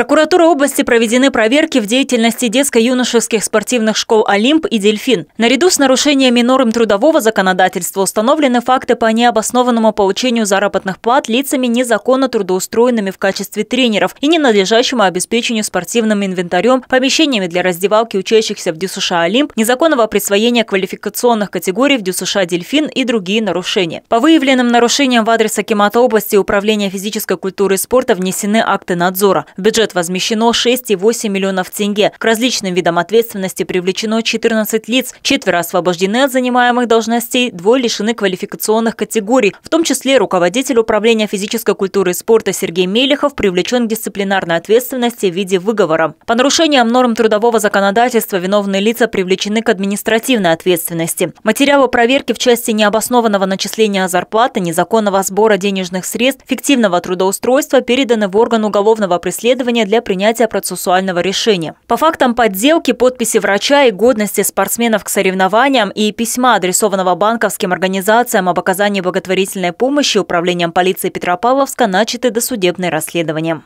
Прокуратура области проведены проверки в деятельности детско-юношеских спортивных школ «Олимп» и «Дельфин». Наряду с нарушениями норм трудового законодательства установлены факты по необоснованному получению заработных плат лицами незаконно трудоустроенными в качестве тренеров и ненадлежащему обеспечению спортивным инвентарем, помещениями для раздевалки учащихся в ДЮСШ «Олимп», незаконного присвоения квалификационных категорий в ДЮСШ «Дельфин» и другие нарушения. По выявленным нарушениям в адрес Акимата области Управления физической культуры и спорта внесены акты надзора. В бюджет бюджет возмещено 6,8 миллионов тенге. К различным видам ответственности привлечено 14 лиц. Четверо освобождены от занимаемых должностей, двое лишены квалификационных категорий. В том числе руководитель управления физической культуры и спорта Сергей Мелехов привлечен к дисциплинарной ответственности в виде выговора. По нарушениям норм трудового законодательства виновные лица привлечены к административной ответственности. Материалы проверки в части необоснованного начисления зарплаты, незаконного сбора денежных средств, фиктивного трудоустройства переданы в орган уголовного преследования расследования для принятия процессуального решения. По фактам подделки, подписи врача и годности спортсменов к соревнованиям и письма, адресованного банковским организациям об оказании благотворительной помощи управлением полиции Петропавловска, начаты досудебные расследования.